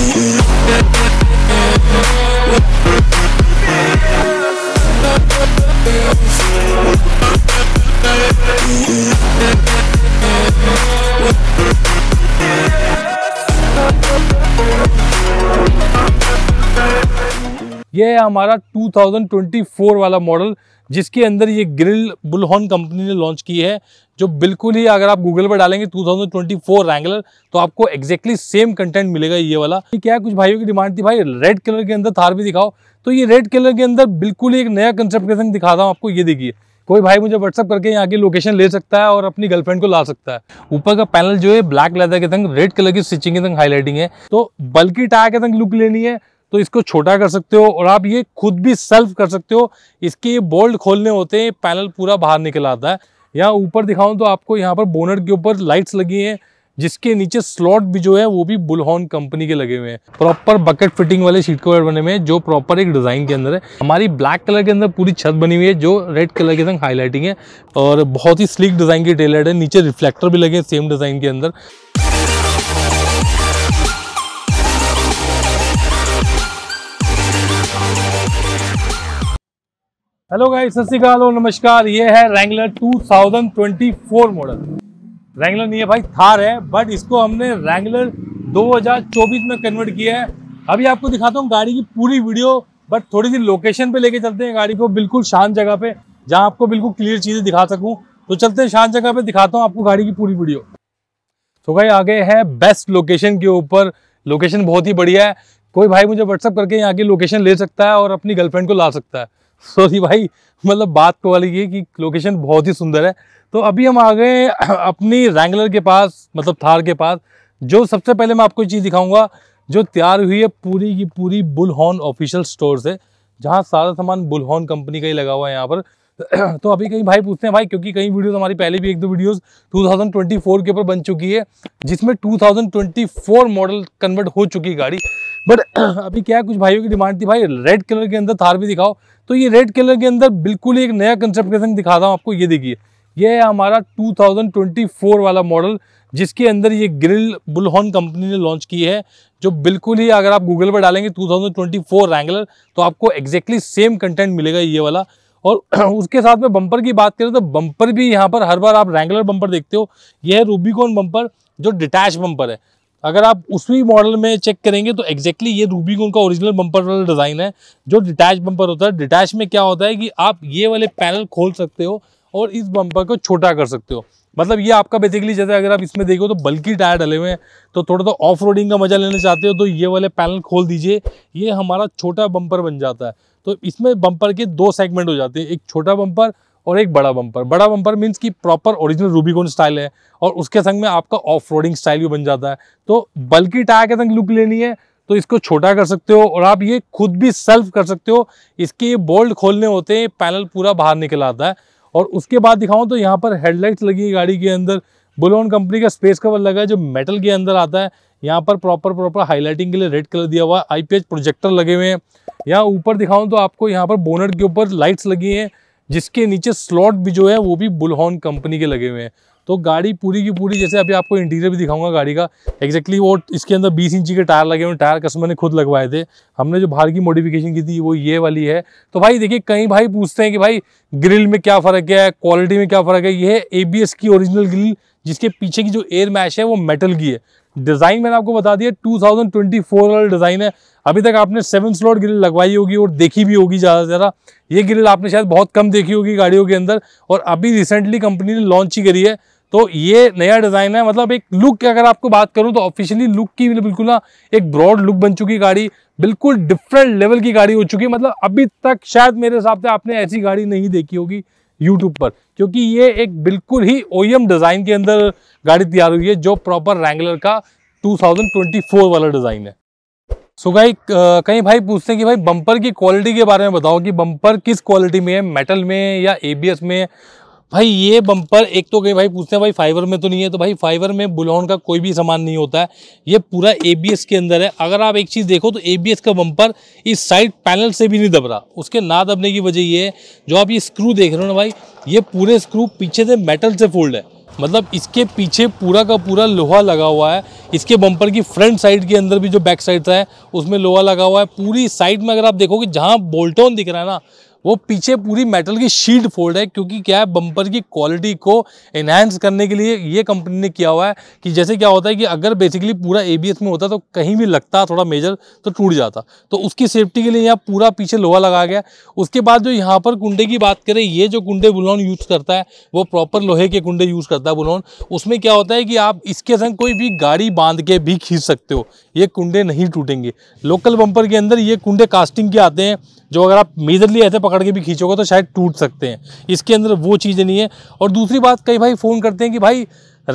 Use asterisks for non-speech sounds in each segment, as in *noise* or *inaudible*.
Yeah. ये है हमारा 2024 वाला मॉडल जिसके अंदर ये ग्रिल बुलहॉन कंपनी ने लॉन्च की है जो बिल्कुल ही अगर आप गूगल पर डालेंगे 2024 थाउजेंड तो आपको एग्जैक्टली सेम कंटेंट मिलेगा ये वाला क्या कुछ भाइयों की डिमांड थी भाई रेड कलर के अंदर थार भी दिखाओ तो ये रेड कलर के अंदर बिल्कुल ही एक नया कंसेप्ट के संग दिखा रहा हूँ आपको ये देखिए कोई भाई मुझे व्हाट्सअप करके यहाँ की लोकेशन ले सकता है और अपनी गर्लफ्रेंड को ला सकता है ऊपर का पैनल जो है ब्लैक लेदर के संग रेड कलर की स्टिचिंग के संग हाईलाइटिंग है तो बल्कि टायर के संग लुक लेनी है तो इसको छोटा कर सकते हो और आप ये खुद भी सेल्फ कर सकते हो इसके ये बोल्ट खोलने होते हैं पैनल पूरा बाहर निकल आता है यहाँ ऊपर दिखाऊं तो आपको यहाँ पर बोनट के ऊपर लाइट्स लगी हैं जिसके नीचे स्लॉट भी जो है वो भी बुलहॉन कंपनी के लगे हुए हैं प्रॉपर बकेट फिटिंग वाले शीट कवर बने हुए हैं जो प्रॉपर एक डिज़ाइन के अंदर है हमारी ब्लैक कलर के अंदर पूरी छत बनी हुई है जो रेड कलर के संग हाईलाइटिंग है और बहुत ही स्लीक डिज़ाइन की टेलर है नीचे रिफ्लेक्टर भी लगे हैं सेम डिज़ाइन के अंदर हेलो गाइस सत श्रीकाल और नमस्कार ये है रैंगलर 2024 मॉडल रैंगलर नहीं है भाई थार है बट इसको हमने रैंगलर 2024 में कन्वर्ट किया है अभी आपको दिखाता हूँ गाड़ी की पूरी वीडियो बट थोड़ी सी लोकेशन पे लेके चलते हैं गाड़ी को बिल्कुल शांत जगह पे जहाँ आपको बिल्कुल क्लियर चीज़ें दिखा सकूँ तो चलते हैं शांत जगह पे दिखाता हूँ आपको गाड़ी की पूरी वीडियो तो भाई आगे है बेस्ट लोकेशन के ऊपर लोकेशन बहुत ही बढ़िया है कोई भाई मुझे व्हाट्सअप करके यहाँ की लोकेशन ले सकता है और अपनी गर्लफ्रेंड को ला सकता है सॉरी भाई मतलब बात को वाली ये कि लोकेशन बहुत ही सुंदर है तो अभी हम आ गए *clears throat* अपनी रैंगलर के पास मतलब थार के पास जो सबसे पहले मैं आपको चीज़ दिखाऊंगा जो तैयार हुई है पूरी की पूरी बुल हॉर्न ऑफिशियल स्टोर से जहाँ सारा सामान बुल हॉर्न कंपनी का ही लगा हुआ है यहाँ पर *clears throat* तो अभी कहीं भाई पूछते हैं भाई क्योंकि कई वीडियोज़ हमारी पहले भी एक दो वीडियोस 2024 के ऊपर बन चुकी है जिसमें 2024 मॉडल कन्वर्ट हो चुकी गाड़ी बट *clears throat* अभी क्या कुछ भाइयों की डिमांड थी भाई रेड कलर के अंदर थार भी दिखाओ तो ये रेड कलर के अंदर बिल्कुल ही एक नया कंसेप्ट के संग रहा हूँ आपको ये देखिए ये है हमारा 2024 वाला मॉडल जिसके अंदर ये ग्रिल बुलहॉन कंपनी ने लॉन्च की है जो बिल्कुल ही अगर आप गूगल पर डालेंगे 2024 रैंगलर तो आपको एग्जैक्टली सेम कंटेंट मिलेगा ये वाला और *clears throat* उसके साथ में बम्पर की बात करें तो बम्पर भी यहाँ पर हर बार आप रैंगलर बम्पर देखते हो यह है रूबीकॉन बम्पर जो डिटैच बम्पर है अगर आप उसी मॉडल में चेक करेंगे तो एग्जैक्टली ये रूबीकॉन का ओरिजिनल बम्पर वाला डिज़ाइन है जो डिटैच बम्पर होता है डिटैच में क्या होता है कि आप ये वाले पैनल खोल सकते हो और इस बम्पर को छोटा कर सकते हो मतलब ये आपका बेसिकली जैसे अगर आप इसमें देखो तो बल्कि टायर डले हुए हैं तो थोड़ा सा ऑफ रोडिंग का मजा लेना चाहते हो तो ये वाले पैनल खोल दीजिए ये हमारा छोटा बम्पर बन जाता है तो इसमें बम्पर के दो सेगमेंट हो जाते हैं एक छोटा बम्पर और एक बड़ा बम्पर बड़ा बम्पर मीन्स कि प्रॉपर ओरिजिनल रूबीकोन स्टाइल है और उसके संग में आपका ऑफ रोडिंग स्टाइल भी बन जाता है तो बल्कि टायर के संग लुक लेनी है तो इसको छोटा कर सकते हो और आप ये खुद भी सेल्फ कर सकते हो इसके ये बोल्ट खोलने होते हैं पैनल पूरा बाहर निकल आता है और उसके बाद दिखाऊं तो यहाँ पर हेडलाइट्स लगी है गाड़ी के अंदर बुलोन कंपनी का स्पेस कवर लगा है जो मेटल के अंदर आता है यहाँ पर प्रॉपर प्रॉपर हाईलाइटिंग के लिए रेड कलर दिया हुआ है आईपीएच प्रोजेक्टर लगे हुए हैं यहाँ ऊपर दिखाऊँ तो आपको यहाँ पर बोनट के ऊपर लाइट्स लगी हैं जिसके नीचे स्लॉट भी जो है वो भी बुलहॉन कंपनी के लगे हुए हैं तो गाड़ी पूरी की पूरी जैसे अभी आपको इंटीरियर भी दिखाऊंगा गाड़ी का एक्जैक्टली exactly वो इसके अंदर 20 इंची के टायर लगे हुए टायर कस्टमर ने खुद लगवाए थे हमने जो बाहर की मॉडिफिकेशन की थी वो ये वाली है तो भाई देखिए कई भाई पूछते हैं कि भाई ग्रिल में क्या फ़र्क है क्वालिटी में क्या फ़र्क है ये ए की ओरिजिनल ग्रिल जिसके पीछे की जो एयर मैश है वो मेटल की है डिज़ाइन मैंने आपको बता दिया 2024 वाला डिज़ाइन है अभी तक आपने सेवन स्लॉट ग्रिल लगवाई होगी और देखी भी होगी ज़्यादा से ज़्यादा ये ग्रिल आपने शायद बहुत कम देखी होगी गाड़ियों के अंदर और अभी रिसेंटली कंपनी ने लॉन्च ही करी है तो ये नया डिज़ाइन है मतलब एक लुक की अगर आपको बात करूँ तो ऑफिशियली लुक की बिल्कुल ना एक ब्रॉड लुक बन चुकी गाड़ी बिल्कुल डिफरेंट लेवल की गाड़ी हो चुकी है मतलब अभी तक शायद मेरे हिसाब से आपने ऐसी गाड़ी नहीं देखी होगी यूट्यूब पर क्योंकि ये एक बिल्कुल ही ओ डिज़ाइन e के अंदर गाड़ी तैयार हुई है जो प्रॉपर रैंगलर का 2024 वाला डिज़ाइन है सो भाई कहीं भाई पूछते हैं कि भाई बम्पर की क्वालिटी के बारे में बताओ कि बम्पर किस क्वालिटी में है मेटल में या एबीएस में भाई ये बम्पर एक तो कहीं भाई पूछते हैं भाई फाइबर में तो नहीं है तो भाई फाइबर में बुलाउन का कोई भी सामान नहीं होता है ये पूरा एबीएस के अंदर है अगर आप एक चीज़ देखो तो एबीएस का बम्पर इस साइड पैनल से भी नहीं दब रहा उसके ना दबने की वजह ये है जो आप ये स्क्रू देख रहे हो ना भाई ये पूरे स्क्रू पीछे से मेटल से फोल्ड है मतलब इसके पीछे पूरा का पूरा लोहा लगा हुआ है इसके बम्पर की फ्रंट साइड के अंदर भी जो बैक साइड था है उसमें लोहा लगा हुआ है पूरी साइड में अगर आप देखोगे जहाँ बोल्टोन दिख रहा है ना वो पीछे पूरी मेटल की शील्ड फोल्ड है क्योंकि क्या है बम्पर की क्वालिटी को इन्हेंस करने के लिए ये कंपनी ने किया हुआ है कि जैसे क्या होता है कि अगर बेसिकली पूरा ए में होता तो कहीं भी लगता थोड़ा मेजर तो टूट जाता तो उसकी सेफ्टी के लिए यहाँ पूरा पीछे लोहा लगा गया उसके बाद जो यहाँ पर कुंडे की बात करें ये जो कुंडे बुलौन यूज़ करता है वो प्रॉपर लोहे के कुंडे यूज़ करता है बुलौन उसमें क्या होता है कि आप इसके संग कोई भी गाड़ी बांध के भी खींच सकते हो ये कुंडे नहीं टूटेंगे लोकल बम्पर के अंदर ये कुंडे कास्टिंग के आते हैं जो अगर आप मेजरली ऐसे पकड़ के भी खींचोगे तो शायद टूट सकते हैं इसके अंदर वो चीज़ें नहीं है और दूसरी बात कई भाई फ़ोन करते हैं कि भाई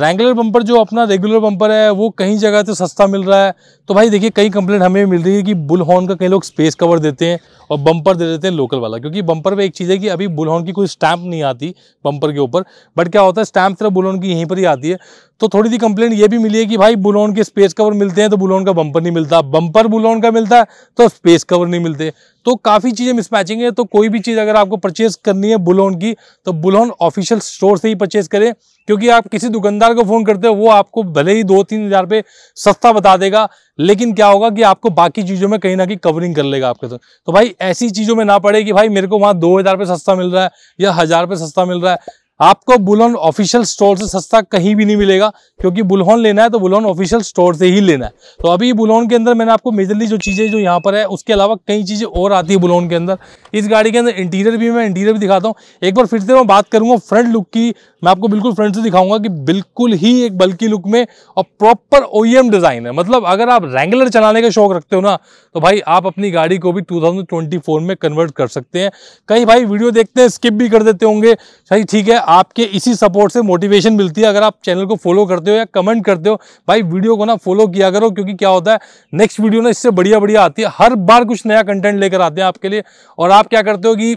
रेंगुलर बम्पर जो अपना रेगुलर बम्पर है वो कहीं जगह तो सस्ता मिल रहा है तो भाई देखिए कई कंप्लेंट हमें मिल रही है कि बुल हॉर्न का कई लोग स्पेस कवर देते हैं और बम्पर दे देते हैं लोकल वाला क्योंकि बम्पर में एक चीज़ है कि अभी बुलहन की कोई स्टैंप नहीं आती बम्पर के ऊपर बट क्या होता है स्टैंप सिर्फ बुलहन की यहीं पर ही आती है तो थोड़ी सी कंप्लेंट ये भी मिली है कि भाई बुलहन के स्पेस कवर मिलते हैं तो बुलहन का बम्पर नहीं मिलता बम्पर बुलहन का मिलता है तो स्पेस कवर नहीं मिलते तो काफ़ी चीज़ें मिसमैचिंग है तो कोई भी चीज़ अगर आपको परचेज करनी है बुलहन की तो बुलहन ऑफिशियल स्टोर से ही परचेज करें क्योंकि आप किसी दुकानदार को फ़ोन करते हो वो आपको भले ही दो तीन हज़ार रुपये सस्ता बता देगा लेकिन क्या होगा कि आपको बाकी चीज़ों में कहीं ना कहीं कवरिंग कर लेगा आपके साथ तो भाई ऐसी चीज़ों में ना पड़े कि भाई मेरे को वहाँ दो हज़ार रुपये सस्ता मिल रहा है या हज़ार रुपये सस्ता मिल रहा है आपको बुलहन ऑफिशियल स्टोर से सस्ता कहीं भी नहीं मिलेगा क्योंकि बुलहन लेना है तो बुलहन ऑफिशियल स्टोर से ही लेना है तो अभी बुलहन के अंदर मैंने आपको मेजरली जो चीज़ें जो यहाँ पर है उसके अलावा कई चीज़ें और आती है बुलहन के अंदर इस गाड़ी के अंदर इंटीरियर भी मैं इंटीरियर भी दिखाता हूँ एक बार फिर से मैं बात करूँगा फ्रंट लुक की मैं आपको बिल्कुल फ्रंट से दिखाऊंगा कि बिल्कुल ही एक बल्कि लुक में और प्रॉपर ओ डिज़ाइन है मतलब अगर आप रेगुलर चलाने का शौक रखते हो ना तो भाई आप अपनी गाड़ी को भी टू में कन्वर्ट कर सकते हैं कई भाई वीडियो देखते हैं स्किप भी कर देते होंगे भाई ठीक है आपके इसी सपोर्ट से मोटिवेशन मिलती है अगर आप चैनल को फॉलो करते हो या कमेंट करते हो भाई वीडियो को ना फॉलो किया करो क्योंकि क्या होता है नेक्स्ट वीडियो ना इससे बढ़िया बढ़िया आती है हर बार कुछ नया कंटेंट लेकर आते हैं आपके लिए और आप क्या करते हो कि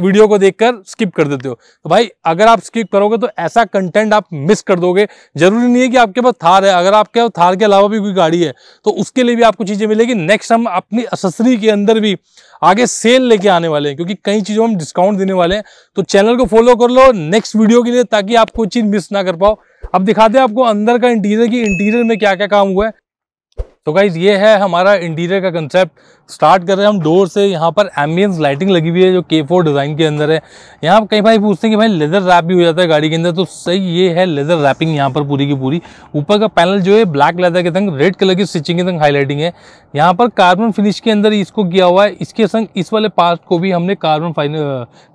वीडियो को देखकर स्किप कर देते हो तो भाई अगर आप स्किप करोगे तो ऐसा कंटेंट आप मिस कर दोगे जरूरी नहीं है कि आपके पास थार है अगर आपके पास थार के अलावा भी कोई गाड़ी है तो उसके लिए भी आपको चीज़ें मिलेगी नेक्स्ट हम अपनी असेसरी के अंदर भी आगे सेल लेके आने वाले हैं क्योंकि कई चीज़ों में हम डिस्काउंट देने वाले हैं तो चैनल को फॉलो कर लो नेक्स्ट वीडियो के लिए ताकि आप कोई चीज़ मिस ना कर पाओ अब दिखाते हैं आपको अंदर का इंटीरियर की इंटीरियर में क्या क्या काम हुआ है तो गाइज ये है हमारा इंटीरियर का कंसेप्ट स्टार्ट कर रहे हैं हम डोर से यहाँ पर एम्बियंस लाइटिंग लगी हुई है जो के फोर डिज़ाइन के अंदर है यहाँ कई भाई पूछते हैं कि भाई लेदर रैप भी हो जाता है गाड़ी के अंदर तो सही ये है लेदर रैपिंग यहाँ पर पूरी की पूरी ऊपर का पैनल जो है ब्लैक लेदर के संग रेड कलर की स्टिचिंग के संग हाईलाइटिंग है यहाँ पर कार्बन फिनिश के अंदर इसको किया हुआ है इसके संग इस वाले पार्ट को भी हमने कार्बन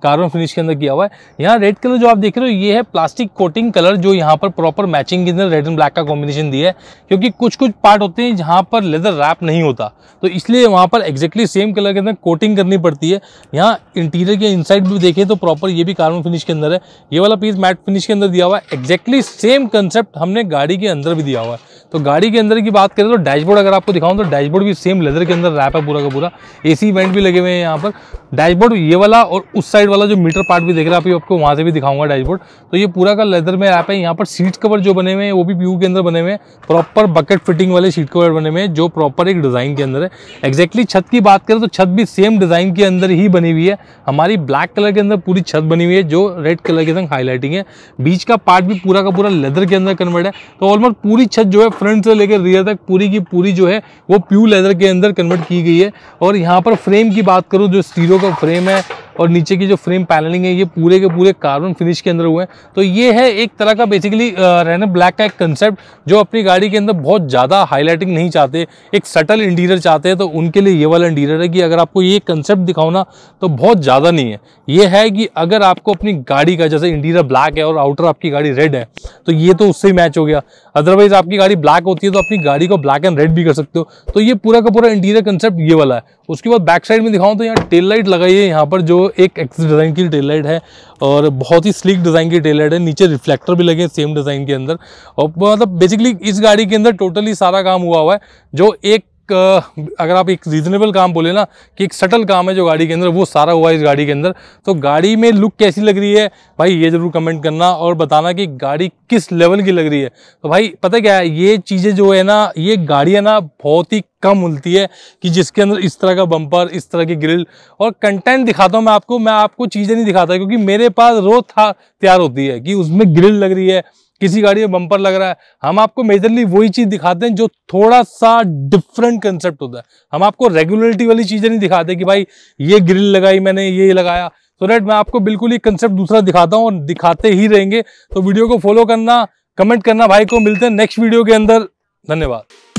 कार्बन फिनिश के अंदर किया हुआ है यहाँ रेड कलर जो आप देख रहे हो ये है प्लास्टिक कोटिंग कलर जो यहाँ पर प्रॉपर मैचिंग के अंदर रेड एंड ब्लैक का कॉम्बिनेशन दिया है क्योंकि कुछ कुछ पार्ट होते हैं जहाँ पर लेदर रैप नहीं होता तो इसलिए वहाँ पर एग्जैक्टली सेम कलर के अंदर कोटिंग करनी पड़ती है यहाँ इंटीरियर के इनसाइड भी देखें तो प्रॉपर ये भी कार्बन फिनिश के अंदर है ये वाला पीस मैट फिनिश के अंदर दिया हुआ है एग्जैक्टली सेम कंसेप्ट हमने गाड़ी के अंदर भी दिया हुआ है तो गाड़ी के अंदर की बात करें तो डैशबोर्ड अगर आपको दिखाऊं तो डैशबोर्ड भी सेम लेदर के अंदर रैप है पूरा का पूरा एसी वेंट भी लगे हुए हैं यहाँ पर डैशबोर्ड ये वाला और उस साइड वाला जो मीटर पार्ट भी देख रहे हैं आप आपको वहाँ से भी दिखाऊंगा डैशबोर्ड तो ये पूरा का लेदर में रैप है यहाँ पर सीट कवर जो बने हुए हैं वो भी पीयू के अंदर बने हुए हैं प्रॉपर बकेट फिटिंग वाले सीट कवर बने हुए हैं जो प्रॉपर एक डिज़ाइन के अंदर है एक्जैक्टली छत की बात करें तो छत भी सेम डिज़ाइन के अंदर ही बनी हुई है हमारी ब्लैक कलर के अंदर पूरी छत बनी हुई है जो रेड कलर के संग हाईलाइटिंग है बीच का पार्ट भी पूरा का पूरा लेदर के अंदर कन्वर्ट है तो ऑलमोस्ट पूरी छत जो है फ्रंट से लेकर रियर तक पूरी की पूरी जो है वो प्यू लेदर के अंदर कन्वर्ट की गई है और यहाँ पर फ्रेम की बात करूँ जो स्टीरो का फ्रेम है और नीचे की जो फ्रेम पैनलिंग है ये पूरे के पूरे कार्बन फिनिश के अंदर हुए हैं तो ये है एक तरह का बेसिकली रहना ब्लैक का एक कंसेप्ट जो अपनी गाड़ी के अंदर बहुत ज़्यादा हाईलाइटिंग नहीं चाहते एक सटल इंटीरियर चाहते हैं तो उनके लिए ये वाला इंटीरियर है कि अगर आपको ये कंसेप्ट दिखाओ ना तो बहुत ज़्यादा नहीं है ये है कि अगर आपको अपनी गाड़ी का जैसे इंटीरियर ब्लैक है और आउटर आपकी गाड़ी रेड है तो ये तो उससे मैच हो गया अदरवाइज आपकी गाड़ी ब्लैक होती है तो अपनी गाड़ी को ब्लैक एंड रेड भी कर सकते हो तो ये पूरा का पूरा इंटीरियर कंसेप्ट ये वाला है उसके बाद बैक साइड में दिखाऊँ तो यहाँ टेल लाइट लगाइए यहाँ पर जो एक एक्स डिज़ाइन की टेल लाइट है और बहुत ही स्लिक डिज़ाइन की टेलाइट है नीचे रिफ्लेक्टर भी लगे सेम डिज़ाइन के अंदर और मतलब बेसिकली इस गाड़ी के अंदर टोटली सारा काम हुआ हुआ है जो एक अगर आप एक रीज़नेबल काम बोले ना कि एक सटल काम है जो गाड़ी के अंदर वो सारा हुआ है इस गाड़ी के अंदर तो गाड़ी में लुक कैसी लग रही है भाई ये ज़रूर कमेंट करना और बताना कि गाड़ी किस लेवल की लग रही है तो भाई पता क्या है ये चीज़ें जो है ना ये गाड़ियाँ ना बहुत ही कम मिलती है कि जिसके अंदर इस तरह का बम्पर इस तरह की ग्रिल और कंटेंट दिखाता हूँ मैं आपको मैं आपको चीज़ें नहीं दिखाता क्योंकि मेरे पास रोज़ था तैयार होती है कि उसमें ग्रिल लग रही है किसी गाड़ी में बम्पर लग रहा है हम आपको मेजरली वही चीज़ दिखाते हैं जो थोड़ा सा डिफरेंट कंसेप्ट होता है हम आपको रेगुलरिटी वाली चीज़ें नहीं दिखाते कि भाई ये ग्रिल लगाई मैंने ये लगाया तो रेट मैं आपको बिल्कुल ये कंसेप्ट दूसरा दिखाता हूँ और दिखाते ही रहेंगे तो वीडियो को फॉलो करना कमेंट करना भाई को मिलते हैं नेक्स्ट वीडियो के अंदर धन्यवाद